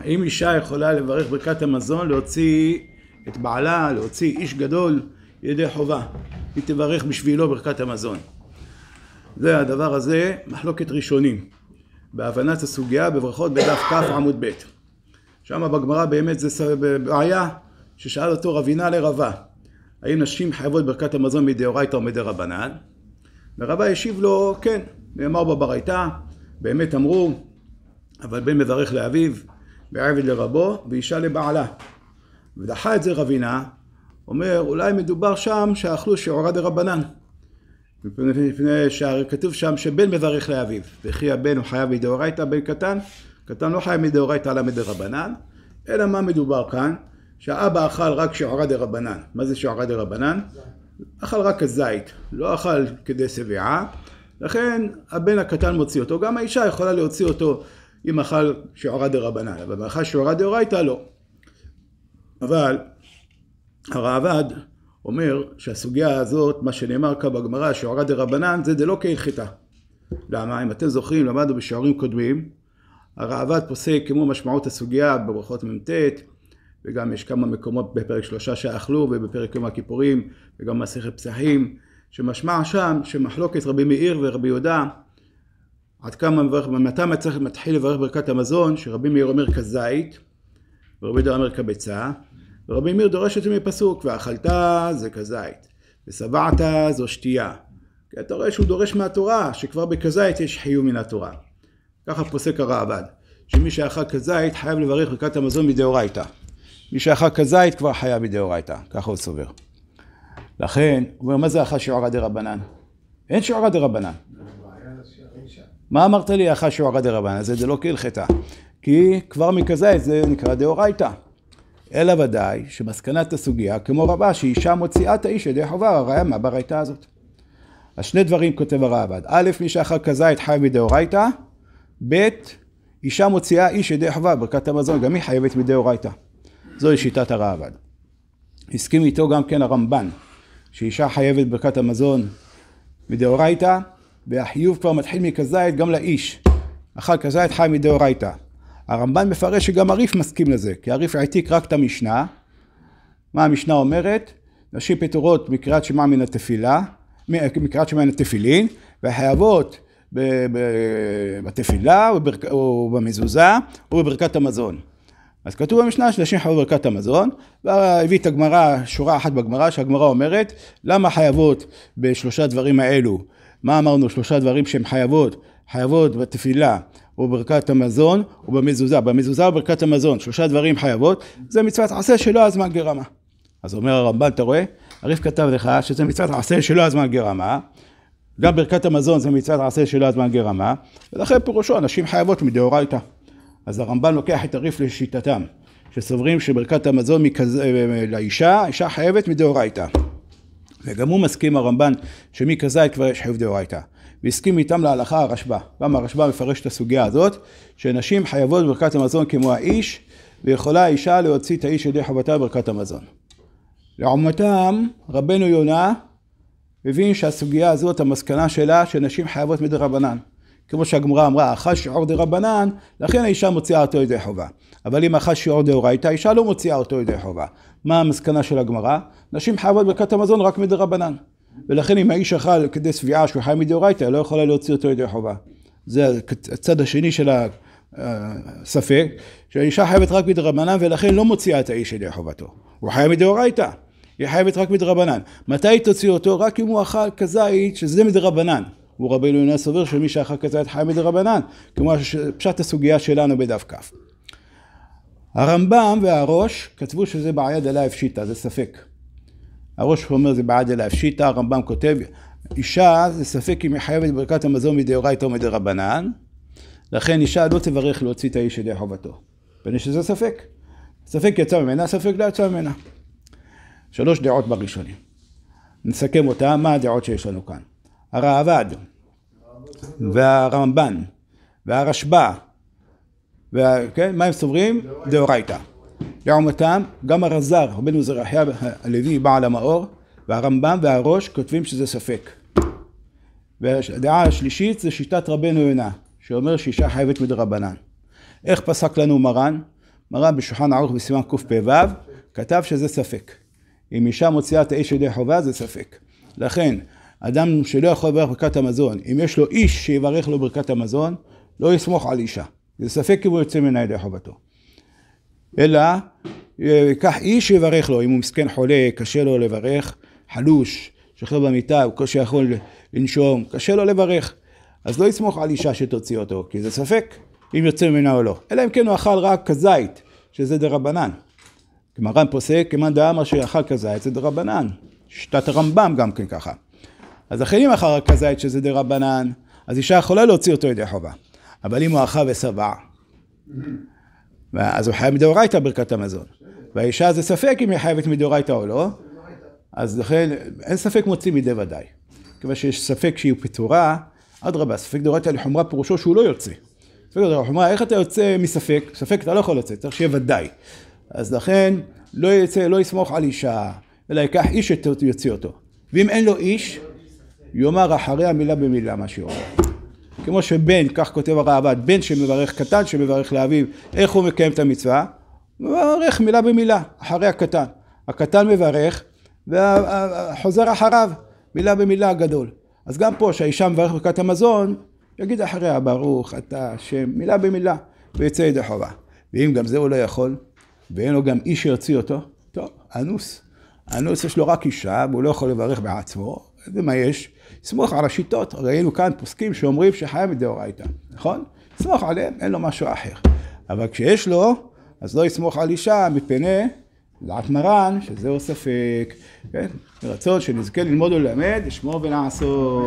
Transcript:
האם אישה יכולה לברך ברכת המזון, להוציא את בעלה, להוציא איש גדול ידי חובה? היא תברך בשבילו ברכת המזון. זה הדבר הזה, מחלוקת ראשונים, בהבנת הסוגיה בברכות בדף כ עמוד ב'. שם בגמרא באמת זה בעיה ששאל אותו רבינה לרבה, האם נשים חייבות ברכת המזון מדאורייתא או מדרבנן? ורבה השיב לו, כן, נאמר בברייתא, באמת אמרו, אבל בן מברך לאביו, בעבד לרבו ואישה לבעלה. ודחה את זה רבינה, אומר אולי מדובר שם שאכלו שעורה דרבנן. מפני שכתוב שם שבן מברך לאביו, וכי הבן הוא חייב מדאורייתא, בן קטן, קטן לא חייב מדאורייתא אלא מדרבנן, אלא מה מדובר כאן? שהאבא אכל רק שעורה דרבנן. מה זה שעורה דרבנן? אכל רק הזית, לא אכל כדי שביעה, לכן הבן הקטן מוציא אותו, גם האישה יכולה להוציא אותו אם אכל שעורא דרבנן, אבל אם אכל שעורא דאורייתא לא. אבל הראב"ד אומר שהסוגיה הזאת, מה שנאמר כאן בגמרא, שעורא דרבנן, זה דלא כהלכתה. למה? אם אתם זוכרים, למדנו בשיעורים קודמים, הראב"ד פוסק כמו משמעות הסוגיה בברכות מ"ט, וגם יש כמה מקומות בפרק שלושה שאכלו, ובפרק יום הכיפורים, וגם מסכת פסחים, שמשמע שם שמחלוקת רבי מאיר ורבי יהודה עד כמה מברך, מתי מתחיל לברך ברכת המזון, שרבי מאיר אומר כזית, ורבי דוד אומר כביצה, ורבי מאיר דורש את זה מפסוק, ואכלת זה כזית, ושבעת זו שתייה. כי אתה רואה שהוא דורש מהתורה, שכבר בכזית יש חיוב מן התורה. ככה פוסק הרעב"ד, שמי שאכל כזית חייב לברך ברכת המזון מדאורייתא. מי שאכל כזית כבר חייב מדאורייתא, ככה הוא סובר. לכן, הוא אומר, מה זה אכל שיעורא דרבנן? אין שיעורא דרבנן. מה אמרת לי אחא דרבן? אז זה לא כהלכתה. כי כבר מכזית זה נקרא דאורייתא. אלא ודאי שמסקנת הסוגיה, כמו רבה, שאישה מוציאה את האיש ידי חובה, הראיה מה ברייתא הזאת. אז שני דברים כותב הרעבד. א', מי שאחר כזית חייב מדאורייתא, ב', אישה מוציאה איש ידי חובה, ברכת המזון, גם היא חייבת מדאורייתא. זוהי שיטת הרעבד. הסכים איתו גם כן הרמב"ן, שאישה חייבת ברכת המזון מדאורייתא, והחיוב כבר מתחיל מכזית גם לאיש. אחר כזית חי מדאורייתא. הרמב"ן מפרש שגם הריף מסכים לזה, כי הריף העתיק רק את המשנה. מה המשנה אומרת? נשים פטורות מקריאת שמע מן התפילה, מקריאת שמע מן התפילין, וחייבות בתפילה ובמזוזה ובברכת המזון. אז כתוב במשנה שנשים חייבות בברכת המזון, והביא את הגמרא, שורה אחת בגמרא, שהגמרא אומרת, למה חייבות בשלושה דברים האלו מה אמרנו? שלושה דברים שהם חייבות, חייבות בתפילה או ברכת המזון או במזוזה. במזוזה או ברכת המזון, שלושה דברים חייבות, זה מצוות עשה שלא הזמן גרמה. אז אומר הרמב"ן, אתה רואה? הריף כתב לך שזה מצוות עשה שלא הזמן גרמה. גם ברכת המזון זה מצוות עשה שלא הזמן גרמה, ולכן פירושו הנשים חייבות מדאורייתא. אז הרמב"ן לוקח את הריף לשיטתם, שסוברים שברכת המזון מכז... אה, לאישה, אישה חייבת מדאורייתא. וגם הוא מסכים, הרמב"ן, שמכזית כבר יש חיוב דאורייתא. והסכים איתם להלכה הרשב"א. גם הרשב"א מפרש את הסוגיה הזאת, שנשים חייבות ברכת המזון כמו האיש, ויכולה האישה להוציא את האיש ידי חובתה ברכת המזון. לעומתם, רבנו יונה מבין שהסוגיה הזאת, המסקנה שלה, שנשים חייבות מדרבנן. כמו שהגמרא אמרה, החש שיעור דה רבנן, לכן האישה מוציאה אותו ידי חובה. אבל אם החש שיעור דה אורייתא, האישה לא מוציאה אותו ידי חובה. מה המסקנה של הגמרא? נשים חייבות ברכת המזון רק מדה רבנן. ולכן אם האיש אכל כדי שביעה שהוא חי מדאורייתא, לא יכולה להוציא אותו ידי חובה. זה הצד השני של אה, הספק, שהאישה חייבת רק מדה רבנן, ולכן לא מוציאה את האיש ידי חובתו. הוא חי מדאורייתא, היא חייבת רק מדרבנן. מתי היא תוציא אותו? רק אם הוא אכל כזית, שזה מדרבנן. ורבינו יונה סובר שמי שאחר כך כזית חי מדרבנן, כמו פשט הסוגיה שלנו בדף כ. הרמב"ם והראש כתבו שזה בעיה דלה הפשיטה, זה ספק. הראש אומר זה בעיה דלה הפשיטה, הרמב"ם כותב, אישה זה ספק אם היא חייבת ברכת המזון מדאורייתא ומדרבנן, לכן אישה לא תברך להוציא את האיש ידי חובתו. פני שזה ספק. ספק יצא ממנה, ספק לא יצא ממנה. שלוש דעות בראשונים. נסכם אותה, מה הדעות שיש לנו כאן. הראב"ד והרמב"ן, והרשב"א, כן, מה הם סוברים? דאורייתא. לעומתם, גם הרז"ר, רבנו זרחיה הלוי, בעל המאור, והרמב"ם והראש כותבים שזה ספק. והדעה השלישית זה שיטת רבנו יונה, שאומר שאישה חייבת מדרבנן. איך פסק לנו מרן? מרן בשולחן ערוך בסימן קפ"ו כתב שזה ספק. אם אישה מוציאה את האיש ידי חובה זה ספק. לכן אדם שלא יכול לברך ברכת המזון, אם יש לו איש שיברך לו ברכת המזון, לא יסמוך על אישה. זה ספק אם הוא יוצא מן הידי חובתו. אלא, ייקח אה, איש שיברך לו, אם הוא מסכן חולה, קשה לו לברך, חלוש, שוכר במיטה, הוא קושי יכול לנשום, קשה לו לברך. אז לא יסמוך על אישה שתוציא אותו, כי זה ספק אם יוצא ממנה או לא. אלא אם כן הוא אכל רק כזית, שזה דרבנן. כמרן פוסק, כמאן דאמר שאכל כזית, זה דרבנן. שיטת הרמב"ם גם כן ככה. אז אחרים אחר הכזית שזה דה רבנן, אז אישה יכולה להוציא אותו ידי חובה. אבל אם הוא אכל ושבע, אז הוא חייב מדאורייתא ברכת המזון. והאישה זה ספק אם היא חייבת מדאורייתא או לא, אז לכן אין ספק מוציא מידי ודאי. כיוון שיש ספק שהיא פטורה, אדרבה, ספק דאורייתא לחומרה פירושו שהוא לא יוצא. ספק דאורייתא לחומרה, איך אתה יוצא מספק? ספק אתה לא יכול לצאת, צריך שיהיה ודאי. אז לכן לא יצא, לא יסמוך על אישה, אלא ייקח איש שיוציא אותו. ואם אין לו איש, יאמר אחרי המילה במילה מה שהוא אומר. כמו שבן, כך כותב הרעב"ד, בן שמברך קטן שמברך לאביו, איך הוא מקיים את המצווה? מברך מילה במילה, אחרי הקטן. הקטן מברך וחוזר אחריו, מילה במילה הגדול. אז גם פה, שהאישה מברך ברכת המזון, יגיד אחריה ברוך אתה השם, מילה במילה, ויצא ידי חובה. ואם גם זה הוא לא יכול, ואין לו גם איש שיוציא אותו, טוב, אנוס. אנוס יש לו רק אישה, והוא לא יכול לברך בעצמו, ומה יש? סמוך על השיטות, ראינו כאן פוסקים שאומרים שחייב מדאורייתא, נכון? סמוך עליהם, אין לו משהו אחר. אבל כשיש לו, אז לא יסמוך על אישה מפני דעת מרן, שזהו ספק, כן? ברצון שנזכה ללמוד וללמד, לשמור ולעשות.